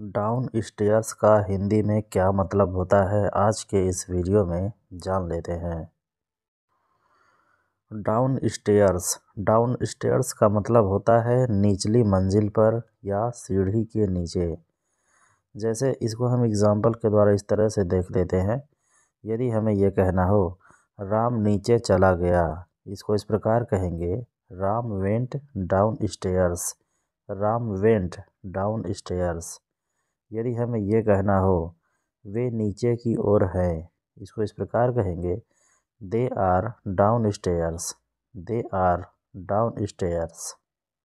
down stairs का हिंदी में क्या मतलब होता है आज के इस वीडियो में जान लेते हैं डाउन डाउन स्टेयर्स का मतलब होता है निचली मंजिल पर या सीढ़ी के नीचे जैसे इसको हम एग्ज़ाम्पल के द्वारा इस तरह से देख लेते हैं यदि हमें यह कहना हो राम नीचे चला गया इसको इस प्रकार कहेंगे Ram went downstairs Ram went downstairs यदि हमें यह कहना हो वे नीचे की ओर है इसको इस प्रकार कहेंगे they are downstairs they are down stairs